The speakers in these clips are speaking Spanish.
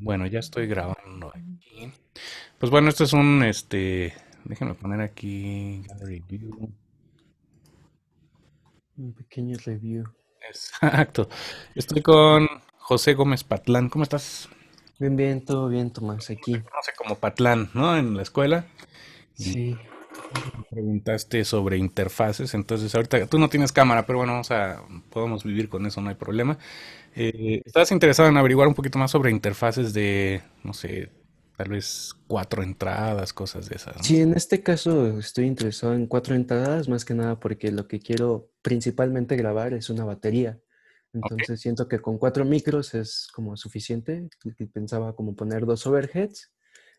Bueno, ya estoy grabando aquí. Pues bueno, esto es un, este, déjenme poner aquí Un pequeño review. Exacto. Estoy con José Gómez Patlán. ¿Cómo estás? Bien, bien, todo bien, Tomás, aquí. No sé, como Patlán, ¿no? En la escuela. Sí preguntaste sobre interfaces, entonces ahorita tú no tienes cámara, pero bueno, vamos a, podemos vivir con eso, no hay problema. Eh, ¿Estás interesado en averiguar un poquito más sobre interfaces de, no sé, tal vez cuatro entradas, cosas de esas? Sí, en este caso estoy interesado en cuatro entradas, más que nada porque lo que quiero principalmente grabar es una batería. Entonces siento que con cuatro micros es como suficiente. Pensaba como poner dos overheads,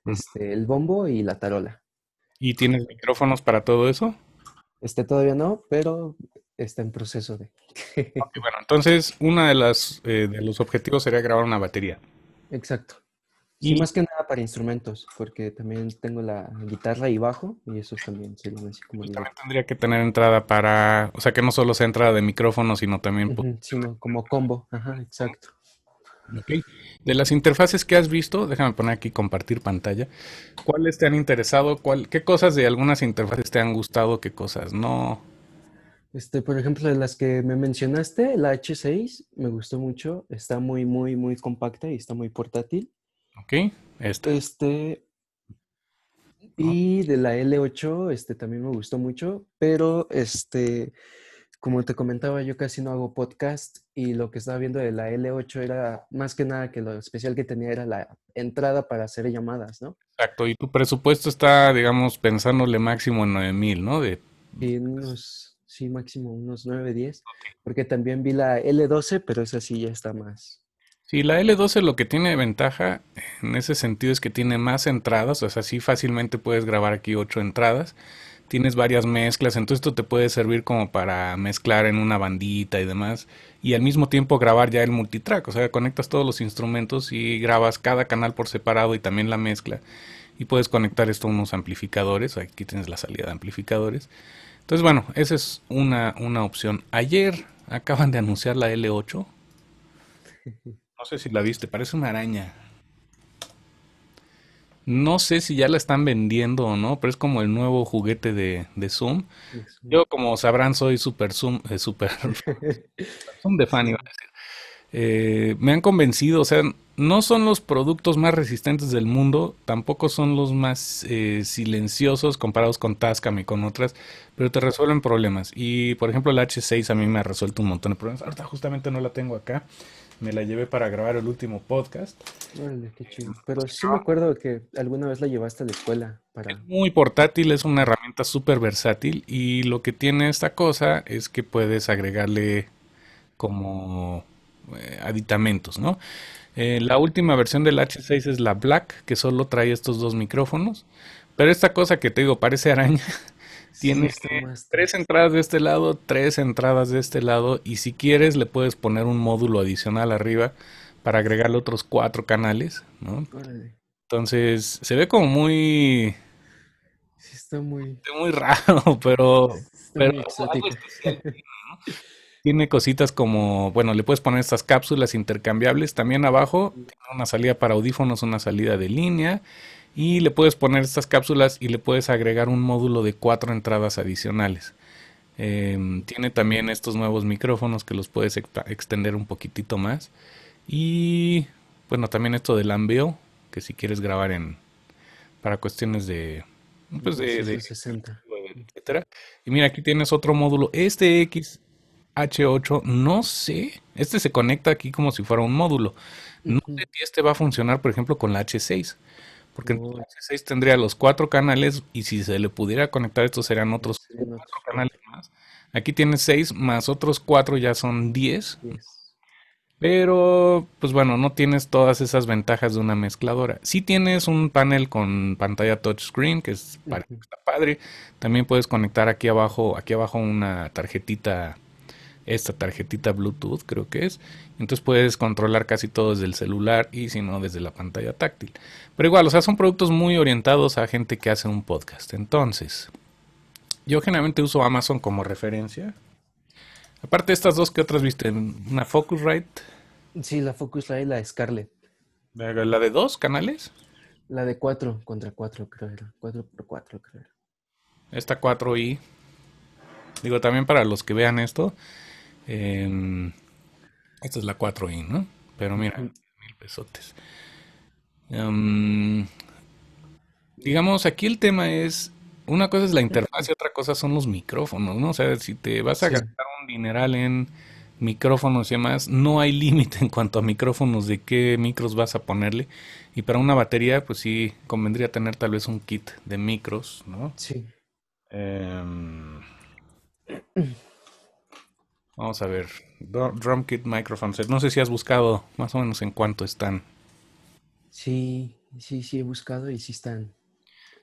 este, el bombo y la tarola. ¿Y tienes micrófonos para todo eso? Este todavía no, pero está en proceso de. bueno, entonces uno de, las, eh, de los objetivos sería grabar una batería. Exacto. Y más que nada para instrumentos, porque también tengo la guitarra y bajo, y eso también sería así como. Pues, también tendría que tener entrada para. O sea, que no solo sea entrada de micrófono, sino también. Pues, sino como combo. Ajá, exacto. Okay. De las interfaces que has visto, déjame poner aquí compartir pantalla. ¿Cuáles te han interesado? ¿Cuál, ¿Qué cosas de algunas interfaces te han gustado? ¿Qué cosas no? Este, por ejemplo, de las que me mencionaste, la H6 me gustó mucho. Está muy, muy, muy compacta y está muy portátil. Ok. Este. Este. Y de la L8, este también me gustó mucho, pero este como te comentaba, yo casi no hago podcast y lo que estaba viendo de la L8 era más que nada que lo especial que tenía era la entrada para hacer llamadas, ¿no? Exacto, y tu presupuesto está, digamos, pensándole máximo en 9000, ¿no? De... unos, sí, máximo unos 9, 10, porque también vi la L12, pero esa sí ya está más. Sí, la L12 lo que tiene ventaja en ese sentido es que tiene más entradas, o sea, sí fácilmente puedes grabar aquí 8 entradas tienes varias mezclas, entonces esto te puede servir como para mezclar en una bandita y demás, y al mismo tiempo grabar ya el multitrack, o sea, conectas todos los instrumentos y grabas cada canal por separado y también la mezcla, y puedes conectar esto a unos amplificadores, aquí tienes la salida de amplificadores. Entonces, bueno, esa es una, una opción. Ayer acaban de anunciar la L8. No sé si la viste, parece una araña. No sé si ya la están vendiendo o no, pero es como el nuevo juguete de, Zoom. Yo, como sabrán, soy super Zoom, eh, super Zoom de fan, eh, me han convencido, o sea, no son los productos más resistentes del mundo, tampoco son los más eh, silenciosos comparados con Tascam y con otras, pero te resuelven problemas. Y por ejemplo, el H6 a mí me ha resuelto un montón de problemas. Ahorita justamente no la tengo acá me la llevé para grabar el último podcast. ¡Órale, qué chido. Pero sí me acuerdo que alguna vez la llevaste a la escuela. Para... Es muy portátil, es una herramienta súper versátil y lo que tiene esta cosa es que puedes agregarle como eh, aditamentos, ¿no? Eh, la última versión del H6 es la Black, que solo trae estos dos micrófonos. Pero esta cosa que te digo parece araña, Tiene este, tres entradas de este lado, tres entradas de este lado y si quieres le puedes poner un módulo adicional arriba para agregarle otros cuatro canales, ¿no? Entonces se ve como muy... está muy... raro, pero... Tiene cositas como, bueno, le puedes poner estas cápsulas intercambiables también abajo. una salida para audífonos, una salida de línea y le puedes poner estas cápsulas y le puedes agregar un módulo de cuatro entradas adicionales. Em, tiene también estos nuevos micrófonos que los puedes extender un poquitito más. Y bueno, también esto del ambeo, que si quieres grabar en para cuestiones de pues de, 60. Y mira, aquí tienes otro módulo, este XH8, no sé, este se conecta aquí como si fuera un módulo. No sé si este va a funcionar, por ejemplo, con la H6. Porque el entonces 6 tendría los cuatro canales y si se le pudiera conectar estos serían otros canales más. Aquí tienes seis más otros cuatro ya son 10. Pero, pues bueno, no tienes todas esas ventajas de una mezcladora. Si tienes un panel con pantalla touchscreen, que es para está padre. También puedes conectar aquí abajo, aquí abajo una tarjetita esta tarjetita Bluetooth, creo que es. Entonces puedes controlar casi todo desde el celular y si no desde la pantalla táctil. Pero igual, o sea, son productos muy orientados a gente que hace un podcast. Entonces, yo generalmente uso Amazon como referencia. Aparte de estas dos, ¿qué otras viste? ¿Una Focusrite? Sí, la Focusrite y la Scarlett. ¿La de dos canales? La de cuatro contra cuatro, creo era. Cuatro por cuatro, creo. Esta 4i. Digo, también para los que vean esto, Em, esta es la 4i, ¿no? Pero mira, mil pesotes. Em, digamos, aquí el tema es, una cosa es la interfaz y otra cosa son los micrófonos, ¿no? O sea, si te vas a gastar un dineral en micrófonos y demás, no hay límite en cuanto a micrófonos de qué micros vas a ponerle. Y para una batería, pues sí, convendría tener tal vez un kit de micros, ¿no? Sí. Em, Vamos a ver. Drum Kit Microphone No sé si has buscado más o menos en cuánto están. Sí, sí, sí, he buscado y sí están.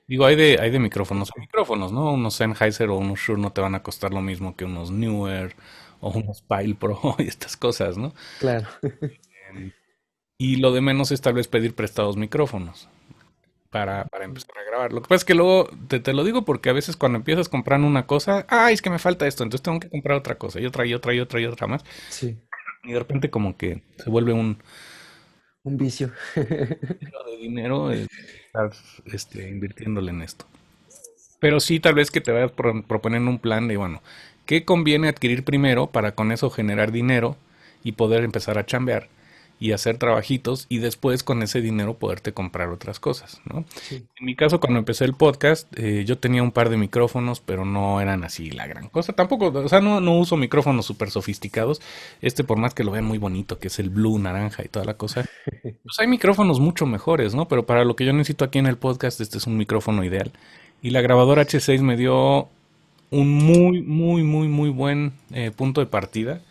Digo, hay de, hay de micrófonos a micrófonos, ¿no? Unos Sennheiser o unos Shure no te van a costar lo mismo que unos Newer o unos Pile Pro y estas cosas, ¿no? Claro. Y lo de menos es tal vez pedir prestados micrófonos para, empezar a grabar. Lo que pasa es que luego, te, lo digo porque a veces cuando empiezas comprando una cosa, ay, es que me falta esto, entonces tengo que comprar otra cosa, y otra, y otra, y otra, y otra más. Sí. Y de repente como que se vuelve un... Un vicio. de dinero eh, estar este, invirtiéndole en esto. Pero sí, tal vez que te vayas proponiendo un plan de, bueno, ¿qué conviene adquirir primero para con eso generar dinero y poder empezar a chambear? y hacer trabajitos y después con ese dinero poderte comprar otras cosas, ¿no? En mi caso, cuando empecé el podcast, eh, yo tenía un par de micrófonos, pero no eran así la gran cosa. Tampoco, o sea, no, uso micrófonos súper sofisticados. Este, por más que lo vean muy bonito, que es el blue, naranja y toda la cosa, pues hay micrófonos mucho mejores, ¿no? Pero para lo que yo necesito aquí en el podcast, este es un micrófono ideal. Y la grabadora H6 me dio un muy, muy, muy, muy buen eh, punto de partida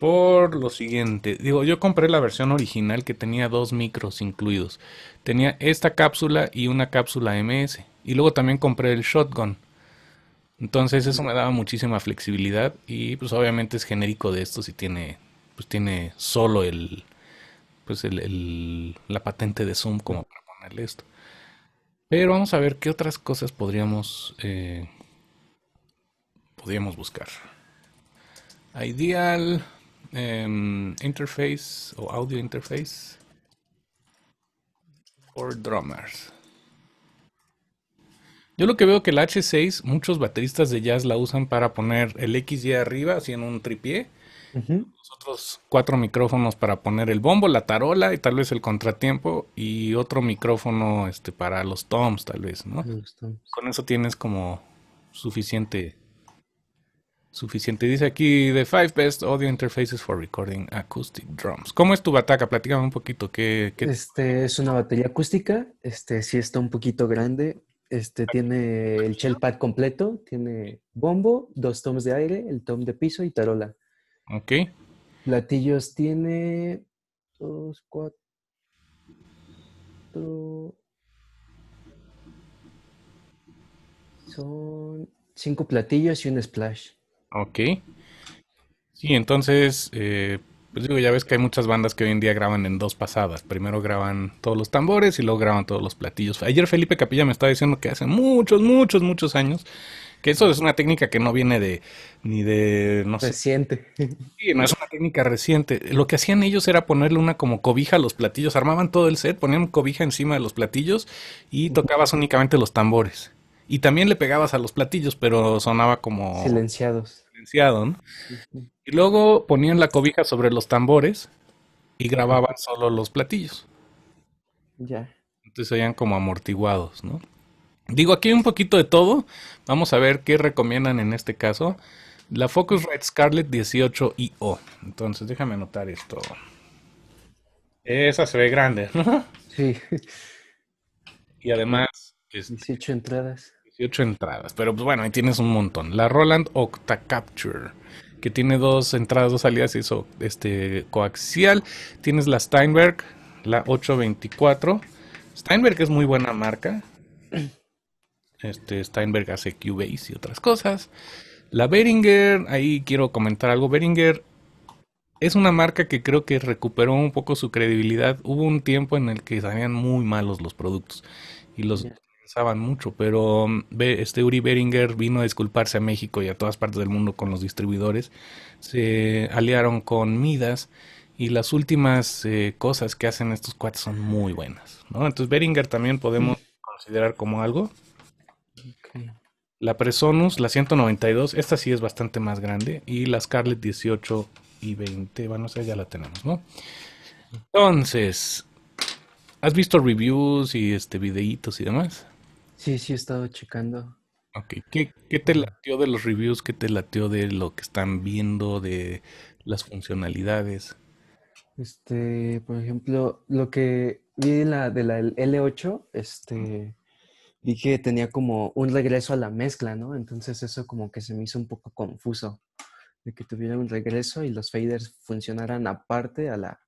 por lo siguiente, digo, yo compré la versión original que tenía dos micros incluidos. Tenía esta cápsula y una cápsula MS. Y luego también compré el shotgun. Entonces eso me daba muchísima flexibilidad y pues obviamente es genérico de esto... Si tiene pues tiene solo el pues la patente de zoom como para ponerle esto. Pero vamos a ver qué otras cosas podríamos eh, podríamos buscar. Ideal Em, interface o audio interface for drummers. Yo lo que veo que el H6, muchos bateristas de jazz la usan para poner el X XY arriba, así en un tripié. Los otros cuatro micrófonos para poner el bombo, la tarola y tal vez el contratiempo. Y otro micrófono este, para los toms, tal vez, ¿no? Con eso tienes como suficiente Suficiente. Dice aquí The Five Best Audio Interfaces for Recording Acoustic Drums. ¿Cómo es tu bataca? Platícame un poquito. ¿Qué, Este es una batería acústica. Este sí está un poquito grande. Este tiene el shell pad completo. Tiene bombo, dos toms de aire, el tom de piso y tarola. Ok. Platillos tiene dos, cuatro. Son cinco platillos y un splash. Ok. Sí, entonces, eh, pues digo, ya ves que hay muchas bandas que hoy en día graban en dos pasadas. Primero graban todos los tambores y luego graban todos los platillos. Ayer Felipe Capilla me estaba diciendo que hace muchos, muchos, muchos años que eso es una técnica que no viene de ni de no reciente. Sí, no es una técnica reciente. Lo que hacían ellos era ponerle una como cobija a los platillos, armaban todo el set, ponían cobija encima de los platillos y tocabas únicamente los tambores. Y también le pegabas a los platillos, pero sonaba como... Silenciados. Silenciado, ¿no? Y luego ponían la cobija sobre los tambores y grababan solo los platillos. Ya. Entonces veían como amortiguados, ¿no? Digo, aquí hay un poquito de todo. Vamos a ver qué recomiendan en este caso. La focus Focusrite Scarlett 18IO. Entonces, déjame anotar esto. Esa se ve grande, ¿no? Sí. Y además... 18 este, entradas entradas. Pero pues bueno, ahí tienes un montón. La Roland Octa Capture, que tiene dos entradas, dos salidas y eso, este, coaxial. Tienes la Steinberg, la 824. Steinberg es muy buena marca. Este, Steinberg hace Cubase y otras cosas. La Behringer, ahí quiero comentar algo. Behringer es una marca que creo que recuperó un poco su credibilidad. Hubo un tiempo en el que salían muy malos los productos y los Saban mucho, pero mm, este Uri Beringer vino a disculparse a México y a todas partes del mundo con los distribuidores. Se aliaron con Midas y las últimas eh, cosas que hacen estos cuates son muy buenas, ¿no? Entonces Beringer también podemos considerar como algo. La Presonus, la 192, esta sí es bastante más grande. Y la Scarlett 18 y 20, bueno, o sea, ya la tenemos, ¿no? Entonces, ¿has visto reviews y este videitos y demás? Sí, sí, he estado checando. Ok, ¿Qué, te latió de los reviews? ¿Qué te latió de lo que están viendo, de las funcionalidades? Este, por ejemplo, lo que vi de la, de L8, este, vi que tenía como un regreso a la mezcla, ¿no? Entonces eso como que se me hizo un poco confuso, de que tuviera un regreso y los faders funcionaran aparte a, la,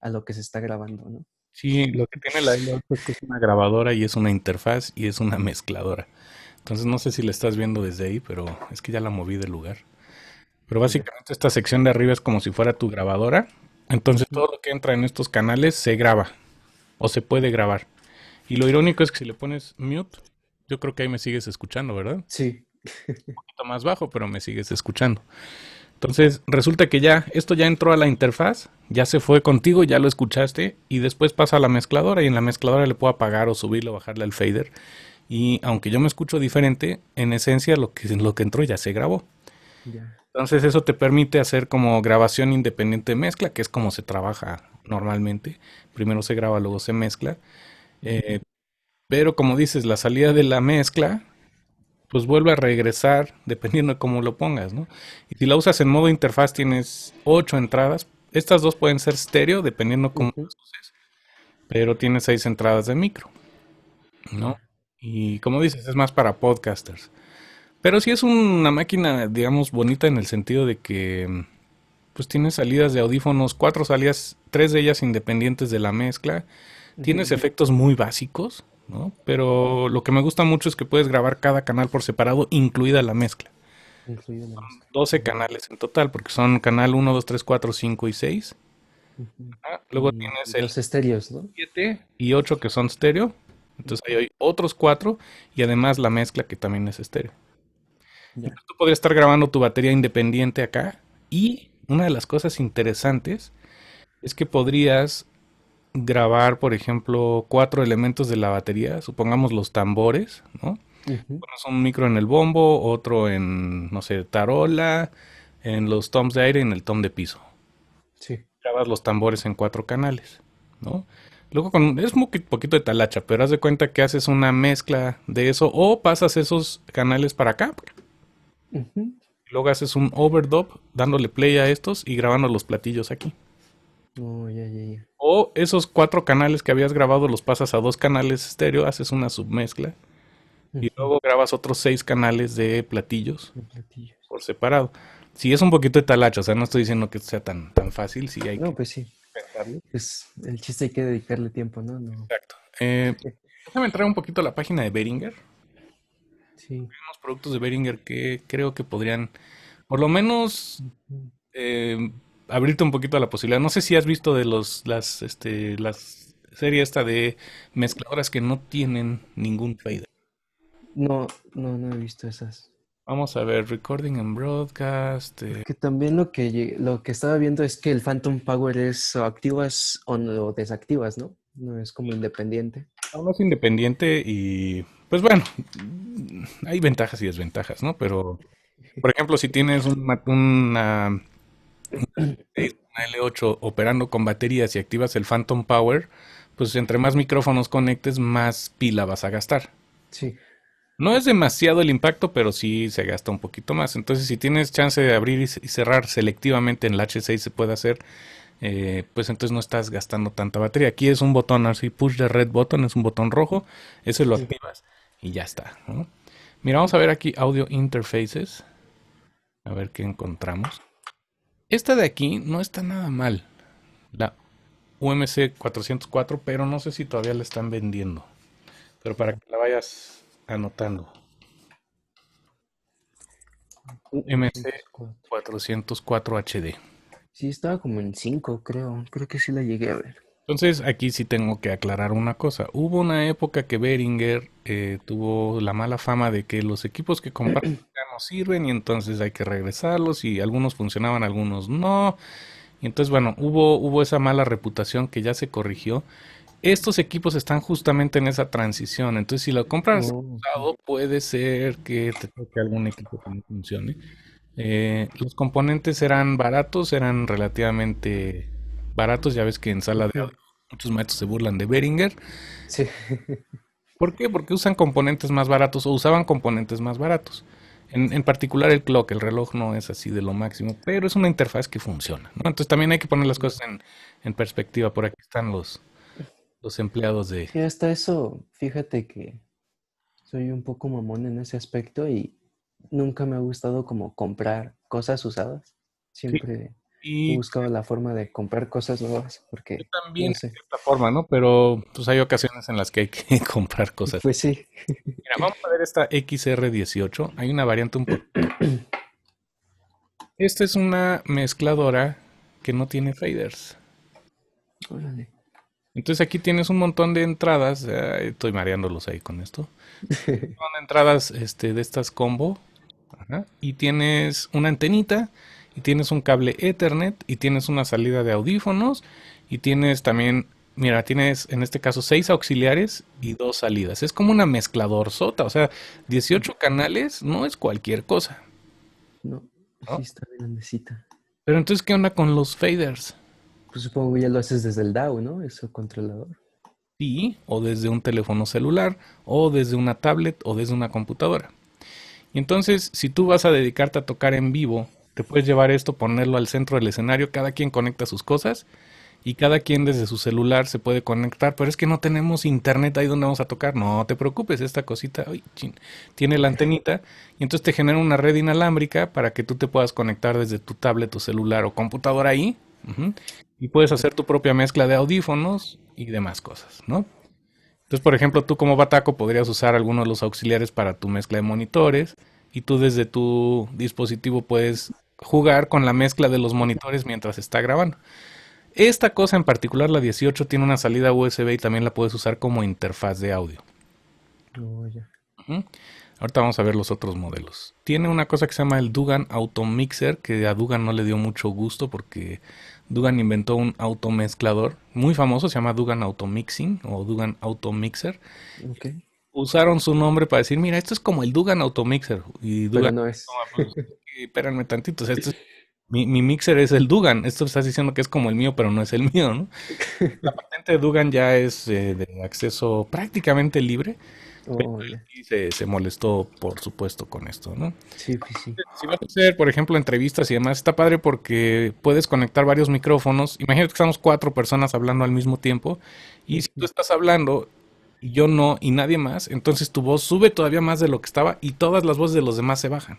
a lo que se está grabando, ¿no? Sí, lo que tiene la l es que es una grabadora y es una interfaz y es una mezcladora. Entonces no sé si la estás viendo desde ahí, pero es que ya la moví del lugar. Pero básicamente esta sección de arriba es como si fuera tu grabadora. Entonces todo lo que entra en estos canales se graba o se puede grabar. Y lo irónico es que si le pones mute, yo creo que ahí me sigues escuchando, ¿verdad? Sí. Un poquito más bajo, pero me sigues escuchando. Entonces, resulta que ya, esto ya entró a la interfaz, ya se fue contigo, ya lo escuchaste, y después pasa a la mezcladora, y en la mezcladora le puedo apagar o subirlo, bajarle al fader. Y aunque yo me escucho diferente, en esencia lo que, lo que entró ya se grabó. Entonces, eso te permite hacer como grabación independiente de mezcla, que es como se trabaja normalmente. Primero se graba, luego se mezcla. Eh, pero como dices, la salida de la mezcla pues vuelve a regresar dependiendo de cómo lo pongas, ¿no? Y si la usas en modo interfaz tienes ocho entradas. Estas dos pueden ser estéreo dependiendo cómo lo uses, pero tiene seis entradas de micro, ¿no? Y como dices, es más para podcasters. Pero sí es una máquina, digamos, bonita en el sentido de que pues tiene salidas de audífonos, cuatro salidas, tres de ellas independientes de la mezcla. Tienes efectos muy básicos, pero lo que me gusta mucho es que puedes grabar cada canal por separado, incluida la mezcla. 12 canales en total, porque son canal 1, 2, 3, 4, 5 y 6. Ah, luego tienes el los estéreos, ¿no? 7 y 8 que son estéreo. Entonces hay otros 4 y además la mezcla que también es estéreo. tú podrías estar grabando tu batería independiente acá y una de las cosas interesantes es que podrías grabar, por ejemplo, cuatro elementos de la batería, supongamos los tambores, ¿no? un micro en el bombo, otro en, no sé, tarola, en los toms de aire y en el tom de piso. Sí. Grabas los tambores en cuatro canales, ¿no? Luego con, es un poquito de talacha, pero haz de cuenta que haces una mezcla de eso o pasas esos canales para acá. Luego haces un overdub dándole play a estos y grabando los platillos aquí. Oh, o esos cuatro canales que habías grabado los pasas a dos canales estéreo, haces una submezcla y luego grabas otros seis canales de platillos, por separado. Si es un poquito de talacha, o sea, no estoy diciendo que sea tan, tan fácil, sí hay que pues, pues el chiste hay que dedicarle tiempo, ¿no? Exacto. Eh, déjame entrar un poquito a la página de Beringer. Sí. Hay productos de Beringer que creo que podrían, por lo menos, eh, abrirte un poquito a la posibilidad. No sé si has visto de los, las, este, las serie esta de mezcladoras que no tienen ningún fader. No, no, no he visto esas. Vamos a ver, recording and broadcast. Eh. Que también lo que, lo que estaba viendo es que el Phantom Power es o activas o, desactivas, ¿no? No es como independiente. No, es independiente y pues bueno, hay ventajas y desventajas, ¿no? Pero, por ejemplo, si tienes un... una una L8 operando con baterías y activas el Phantom Power, pues entre más micrófonos conectes, más pila vas a gastar. Sí. No es demasiado el impacto, pero sí se gasta un poquito más. Entonces, si tienes chance de abrir y cerrar selectivamente en la H6 se puede hacer, eh, pues entonces no estás gastando tanta batería. Aquí es un botón así, push the red button, es un botón rojo, ese lo activas y ya está. Mira, vamos a ver aquí audio interfaces, a ver qué encontramos. Esta de aquí no está nada mal. La UMC 404, pero no sé si todavía la están vendiendo. Pero para que la vayas anotando. UMC 404 HD. Sí, estaba como en 5, creo. Creo que sí la llegué a ver. Entonces aquí sí tengo que aclarar una cosa. Hubo una época que Beringer eh, tuvo la mala fama de que los equipos que comparten ya no sirven y entonces hay que regresarlos y algunos funcionaban, algunos no. Y entonces bueno, hubo, hubo esa mala reputación que ya se corrigió. Estos equipos están justamente en esa transición. Entonces si lo compras oh, puede ser que te toque algún equipo que no funcione. Eh, los componentes eran baratos, eran relativamente baratos. Ya ves que en sala de Muchos maestros se burlan de Beringer. Sí. ¿Por qué? Porque usan componentes más baratos o usaban componentes más baratos. En, particular el clock, el reloj no es así de lo máximo, pero es una interfaz que funciona. Entonces también hay que poner las cosas en, perspectiva. Por aquí están los, los empleados de... Sí, hasta eso, fíjate que soy un poco mamón en ese aspecto y nunca me ha gustado como comprar cosas usadas. Siempre... Y, He buscado la forma de comprar cosas nuevas porque... Yo también, forma, ¿no? Pero pues hay ocasiones en las que hay que comprar cosas. Pues sí. Mira, vamos a ver esta XR18. Hay una variante un poco... Esta es una mezcladora que no tiene faders. Órale. Entonces aquí tienes un montón de entradas. estoy mareándolos ahí con esto. Son entradas este, de estas combo. y tienes una antenita y tienes un cable Ethernet y tienes una salida de audífonos y tienes también, mira, tienes en este caso seis auxiliares y dos salidas. Es como una mezclador sota, o sea, 18 canales no es cualquier cosa. No, sí está grandecita. Pero entonces, ¿qué onda con los faders? Pues supongo que ya lo haces desde el DAO, ¿no? Eso controlador. Sí, o desde un teléfono celular, o desde una tablet, o desde una computadora. Y entonces, si tú vas a dedicarte a tocar en vivo te puedes llevar esto, ponerlo al centro del escenario, cada quien conecta sus cosas y cada quien desde su celular se puede conectar, pero es que no tenemos internet ahí donde vamos a tocar. No te preocupes, esta cosita tiene la antenita y entonces te genera una red inalámbrica para que tú te puedas conectar desde tu tablet, tu celular o computadora ahí y puedes hacer tu propia mezcla de audífonos y demás cosas, ¿no? Entonces, por ejemplo, tú como bataco podrías usar alguno de los auxiliares para tu mezcla de monitores y tú desde tu dispositivo puedes jugar con la mezcla de los monitores mientras está grabando. Esta cosa en particular, la 18, tiene una salida USB y también la puedes usar como interfaz de audio. Oh, Ahorita vamos a ver los otros modelos. Tiene una cosa que se llama el Dugan Automixer, que a Dugan no le dio mucho gusto porque Dugan inventó un automezclador muy famoso, se llama Dugan Automixing o Dugan Automixer. Okay usaron su nombre para decir, mira, esto es como el Dugan Automixer. Y Dugan no es. Pues. Espérenme tantito, mi, mixer es el Dugan. Esto estás diciendo que es como el mío, pero no es el mío, ¿no? La patente de Dugan ya es eh, de acceso prácticamente libre. Oh, y se, se, molestó, por supuesto, con esto, ¿no? Sí, sí, sí. Si vas a hacer, por ejemplo, entrevistas y demás, está padre porque puedes conectar varios micrófonos. Imagínate que estamos cuatro personas hablando al mismo tiempo. Y si tú estás hablando y yo no, y nadie más, entonces tu voz sube todavía más de lo que estaba y todas las voces de los demás se bajan.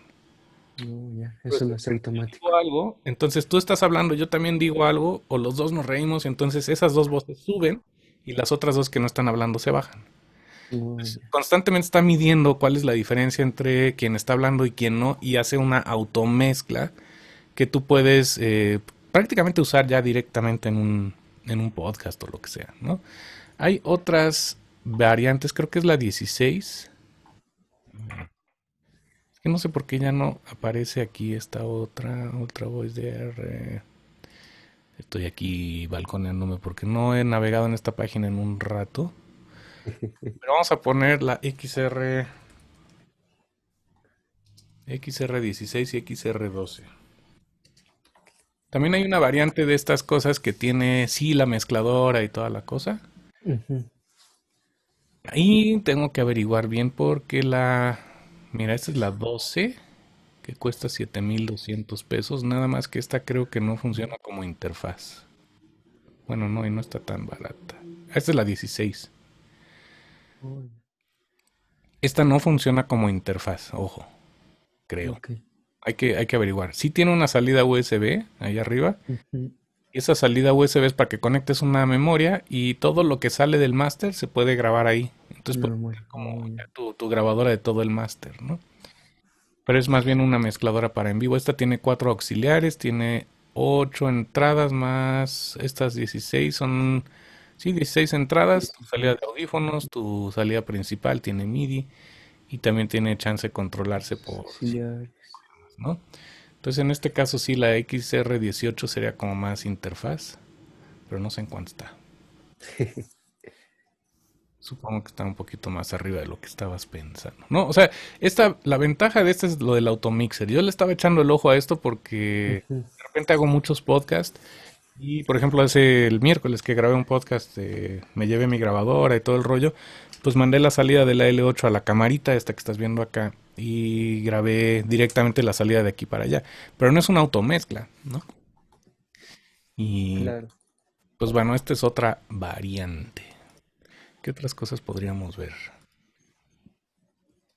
Oh, eso pues, es automático. algo, entonces tú estás hablando, yo también digo algo, o los dos nos reímos, entonces esas dos voces suben y las otras dos que no están hablando se bajan. Oh, pues, constantemente está midiendo cuál es la diferencia entre quien está hablando y quien no, y hace una automezcla que tú puedes eh, prácticamente usar ya directamente en un, en un podcast o lo que sea, ¿no? Hay otras variantes, creo que es la 16. Que no sé por qué ya no aparece aquí esta otra, otra Voice de R. Estoy aquí balconeándome porque no he navegado en esta página en un rato. Pero vamos a poner la XR. XR16 y XR12. También hay una variante de estas cosas que tiene sí la mezcladora y toda la cosa. Ahí tengo que averiguar bien porque la... Mira, esta es la 12 que cuesta 7200 pesos, nada más que esta creo que no funciona como interfaz. Bueno, no, y no está tan barata. Esta es la 16. Esta no funciona como interfaz, ojo. Creo. Hay, que, hay que averiguar. Sí tiene una salida USB ahí arriba. Ajá esa salida USB es para que conectes una memoria y todo lo que sale del máster se puede grabar ahí. Entonces, como tu, grabadora de todo el máster, ¿no? Pero es más bien una mezcladora para en vivo. Esta tiene cuatro auxiliares, tiene ocho entradas más estas 16 son sí 16 entradas tu salida de audífonos tu salida principal tiene MIDI y también tiene chance de controlarse por ¿no? Entonces en este caso sí la XR18 sería como más interfaz, pero no sé en cuánto está. Supongo que está un poquito más arriba de lo que estabas pensando. No, o sea, esta, la ventaja de este es lo del automixer. Yo le estaba echando el ojo a esto porque de repente hago muchos podcasts. Y por ejemplo, hace el miércoles que grabé un podcast, me llevé mi grabadora y todo el rollo pues mandé la salida de la L8 a la camarita, esta que estás viendo acá, y grabé directamente la salida de aquí para allá. Pero no es una automezcla, ¿no? Y pues bueno, esta es otra variante. ¿Qué otras cosas podríamos ver?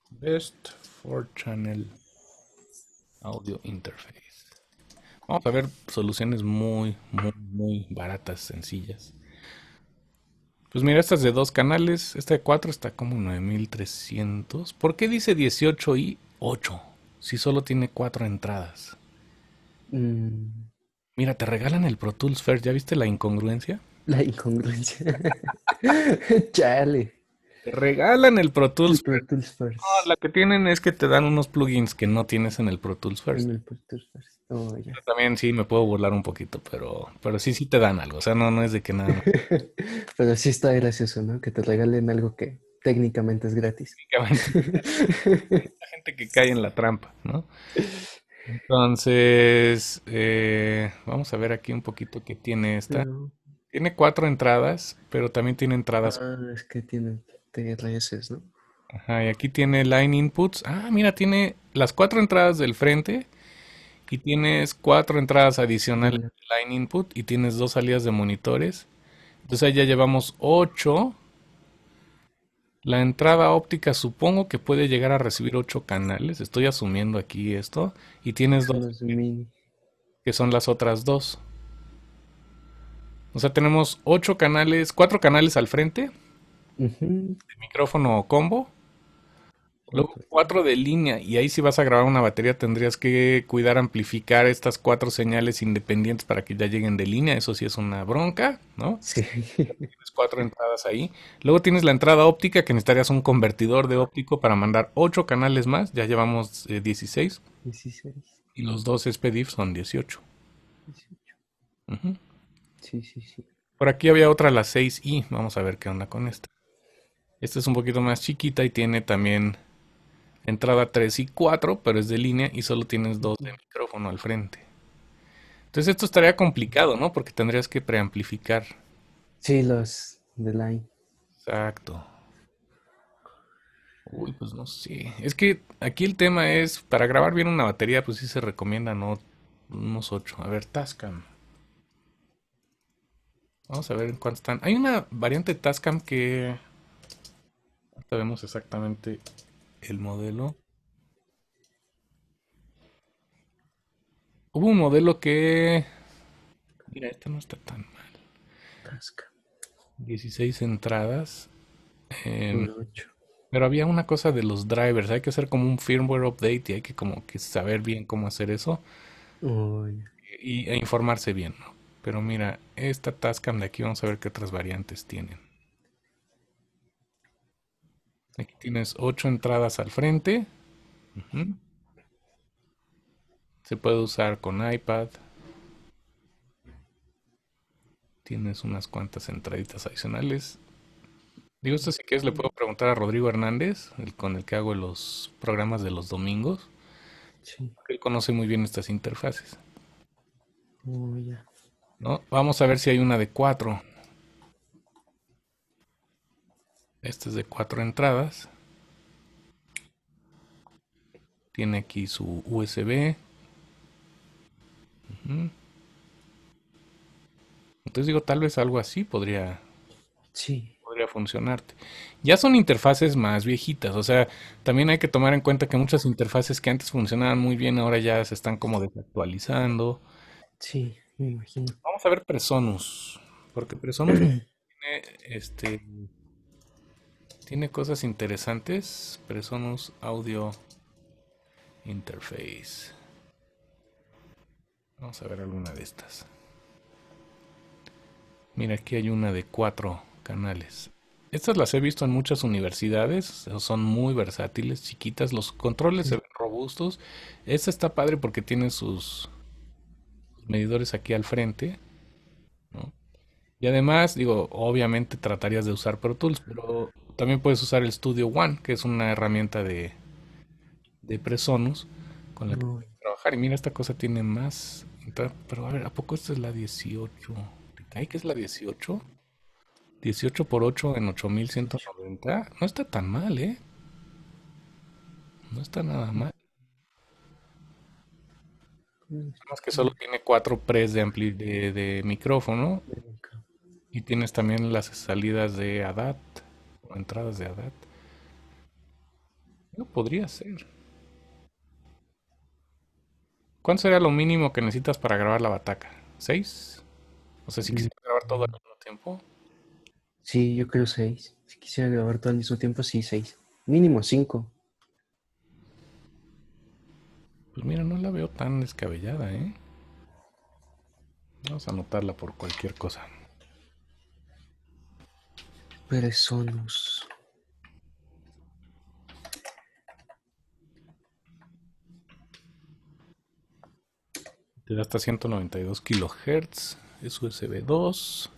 Best for Channel Audio Interface. Vamos a ver soluciones muy, muy, muy baratas, sencillas. Pues mira, esta es de dos canales, esta de cuatro está como 9300. ¿Por qué dice 18 y 8 si solo tiene cuatro entradas? Mm. Mira, te regalan el Pro Tools First, ¿ya viste la incongruencia? La incongruencia. Chale. Te regalan el Pro Tools, First. No, la que tienen es que te dan unos plugins que no tienes en el Pro Tools First. En el Pro Tools First. Oh, también sí me puedo burlar un poquito, pero, pero sí, sí te dan algo. O sea, no, no es de que nada. pero sí está gracioso, ¿no? Que te regalen algo que técnicamente es gratis. Técnicamente. la gente que cae en la trampa, ¿no? Entonces, eh, vamos a ver aquí un poquito qué tiene esta. Tiene cuatro entradas, pero también tiene entradas. Ah, es que tiene TRS, ¿no? Ajá, y aquí tiene line inputs. Ah, mira, tiene las cuatro entradas del frente y tienes cuatro entradas adicionales de line input y tienes dos salidas de monitores. Entonces ahí ya llevamos ocho. La entrada óptica supongo que puede llegar a recibir ocho canales. Estoy asumiendo aquí esto. Y tienes dos que son las otras dos. O sea, tenemos ocho canales, cuatro canales al frente. de micrófono combo Luego cuatro de línea, y ahí si vas a grabar una batería tendrías que cuidar amplificar estas cuatro señales independientes para que ya lleguen de línea, eso sí es una bronca, ¿no? Sí. Tienes cuatro entradas ahí. Luego tienes la entrada óptica, que necesitarías un convertidor de óptico para mandar ocho canales más, ya llevamos eh, dieciséis 16. 16. Y los dos SPDIF son 18. 18. Sí, sí, sí. Por aquí había otra, la 6i, vamos a ver qué onda con esta. Esta es un poquito más chiquita y tiene también entrada 3 y 4, pero es de línea y solo tienes dos de micrófono al frente. Entonces esto estaría complicado, ¿no? Porque tendrías que preamplificar. Sí, los de line. Exacto. Uy, pues no sé. Es que aquí el tema es, para grabar bien una batería, pues sí se recomienda, ¿no? Unos 8. A ver, Tascam. Vamos a ver en cuánto están. Hay una variante Tascam que... No sabemos exactamente el modelo. Hubo un modelo que... Mira, este no está tan mal. 16 entradas. Em, pero había una cosa de los drivers. Hay que hacer como un firmware update y hay que como que saber bien cómo hacer eso. Y, e informarse bien, Pero mira, esta Tascam de aquí vamos a ver qué otras variantes tienen. Aquí tienes ocho entradas al frente. Se puede usar con iPad. Tienes unas cuantas entraditas adicionales. Digo, esto si quieres le puedo preguntar a Rodrigo Hernández, el con el que hago los programas de los domingos. Sí. Él conoce muy bien estas interfaces. Oh, ¿No? Vamos a ver si hay una de cuatro. Este es de cuatro entradas. Tiene aquí su USB. Entonces digo, tal vez algo así podría, sí. podría funcionarte. Ya son interfaces más viejitas, o sea, también hay que tomar en cuenta que muchas interfaces que antes funcionaban muy bien ahora ya se están como desactualizando. Sí, me imagino. Vamos a ver Presonus, porque Presonus tiene este tiene cosas interesantes, pero audio interface. Vamos a ver alguna de estas. Mira, aquí hay una de cuatro canales. Estas las he visto en muchas universidades, son muy versátiles, chiquitas, los controles se ven robustos. Esta está padre porque tiene sus medidores aquí al frente. Y además, digo, obviamente tratarías de usar Pro Tools, pero también puedes usar el Studio One, que es una herramienta de, de Presonus con la que trabajar. Y mira, esta cosa tiene más. pero a ver, ¿a poco esta es la 18? ¿Ay, que es la 18? 18 por 8 en 8190. No está tan mal, ¿eh? No está nada mal. Más que solo mm. tiene 4 pres de, ampli de, de micrófono. Y tienes también las salidas de ADAT entradas de edad. No podría ser. ¿Cuánto sería lo mínimo que necesitas para grabar la bataca? ¿Seis? O sea, si quisiera mm. grabar todo al mismo tiempo. Sí, yo creo seis. Si quisiera grabar todo al mismo tiempo, sí, seis. Mínimo cinco. Pues mira, no la veo tan descabellada, ¿eh? Vamos a anotarla por cualquier cosa personas. Te da hasta 192 kilohertz. Es USB 2.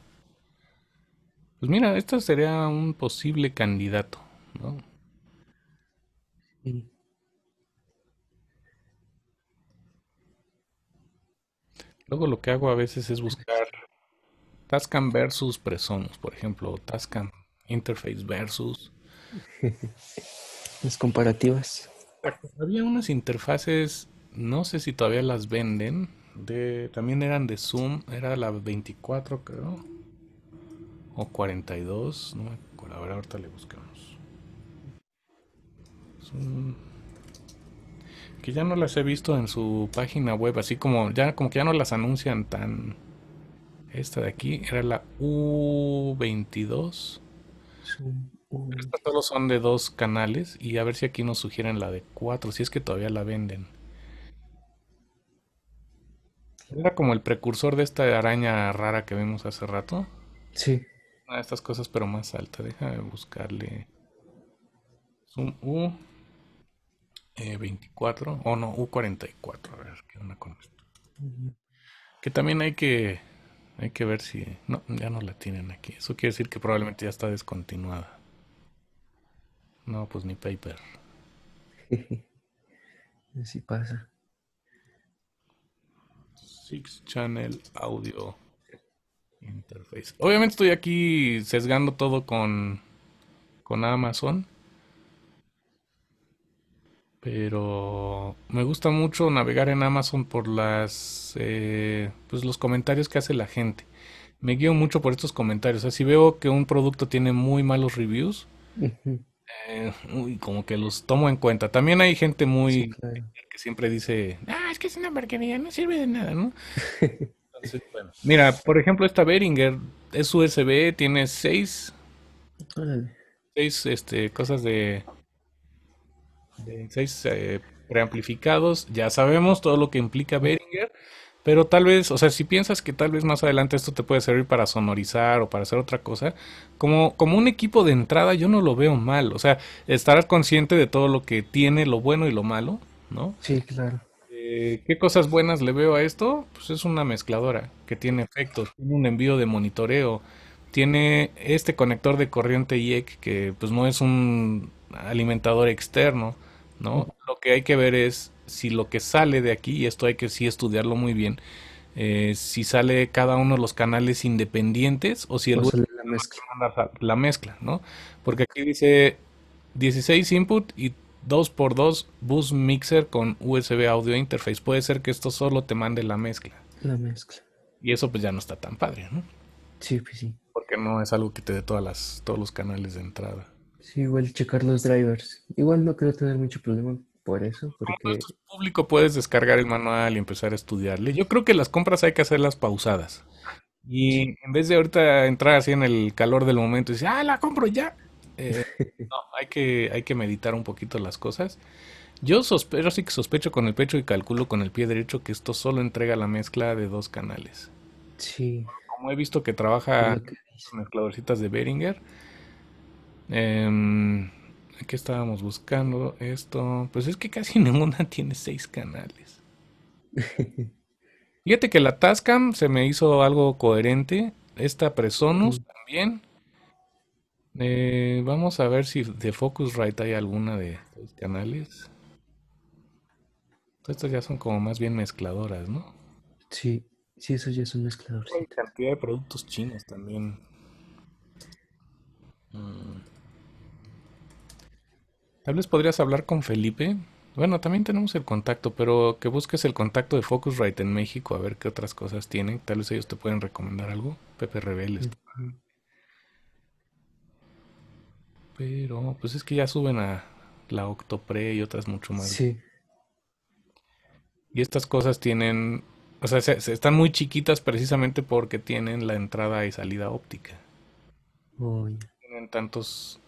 Pues mira, este sería un posible candidato, ¿no? Luego lo que hago a veces es buscar Tascam versus Presonus, por ejemplo, Tascam Interface versus. Las comparativas. Había unas interfaces, no sé si todavía las venden, de también eran de Zoom, era la 24 creo, o 42, no me acuerdo, ahorita le buscamos. Zoom. Que ya no las he visto en su página web, así como ya como que ya no las anuncian tan esta de aquí era la U22. Estas solo son de dos canales y a ver si aquí nos sugieren la de cuatro, si es que todavía la venden. Era como el precursor de esta araña rara que vimos hace rato. Sí. Una de estas cosas, pero más alta. Déjame buscarle. Zoom U. 24. Eh, o no, U44. A ver, con Que también hay que hay que ver si... No, ya no la tienen aquí. Eso quiere decir que probablemente ya está descontinuada. No, pues ni paper. Así pasa. Six Channel Audio Interface. Obviamente estoy aquí sesgando todo con, con Amazon. Pero me gusta mucho navegar en Amazon por las, eh, pues los comentarios que hace la gente. Me guío mucho por estos comentarios. O sea, si veo que un producto tiene muy malos reviews, eh, como que los tomo en cuenta. También hay gente muy que siempre dice, ah, es que es una marquería, no sirve de nada, ¿no? Entonces, bueno. Mira, por ejemplo, esta Beringer es USB, tiene seis, seis este, cosas de de seis eh, preamplificados. Ya sabemos todo lo que implica Behringer. Pero tal vez, o sea, si piensas que tal vez más adelante esto te puede servir para sonorizar o para hacer otra cosa, como, como un equipo de entrada yo no lo veo mal. O sea, estarás consciente de todo lo que tiene, lo bueno y lo malo, ¿no? Sí, claro. Eh, ¿Qué cosas buenas le veo a esto? Pues es una mezcladora que tiene efectos, tiene un envío de monitoreo, tiene este conector de corriente IEC que pues no es un alimentador externo lo que hay que ver es si lo que sale de aquí, y esto hay que sí estudiarlo muy bien, eh, si sale cada uno de los canales independientes o si el la, mezcla. La, mezcla, ¿no? Porque aquí dice 16 input y 2x2 bus mixer con USB audio interface. Puede ser que esto solo te mande la mezcla. La mezcla. Y eso pues ya no está tan padre, ¿no? Sí, pues sí. Porque no es algo que te dé todas las, todos los canales de entrada. Sí, igual checar los drivers. Igual no creo tener mucho problema por eso. Ah, porque... Pues, público, puedes descargar el manual y empezar a estudiarle. Yo creo que las compras hay que hacerlas pausadas. Y en vez de ahorita entrar así en el calor del momento y decir, ah, la compro ya. Eh, no, hay que, hay que meditar un poquito las cosas. Yo sí que sospecho con el pecho y calculo con el pie derecho que esto solo entrega la mezcla de dos canales. Sí. Como he visto que trabaja las mezcladorcitas de Beringer, aquí em, estábamos buscando? Esto. Pues es que casi ninguna tiene seis canales. Fíjate que la Tascam se me hizo algo coherente. Esta Presonus también. Eh, vamos a ver si de Focusrite hay alguna de los canales. Estas ya son como más bien mezcladoras, ¿no? Sí, sí, esas ya son mezcladoras Hay cantidad de productos chinos también. Mm. Tal vez podrías hablar con Felipe. Bueno, también tenemos el contacto, pero que busques el contacto de Focusrite en México a ver qué otras cosas tienen. Tal vez ellos te pueden recomendar algo. Pepe Rebeles. Pero, pues es que ya suben a la Octopre y otras mucho más. Sí. Y estas cosas tienen, o sea, están muy chiquitas precisamente porque tienen la entrada y salida óptica. Uy. Tienen tantos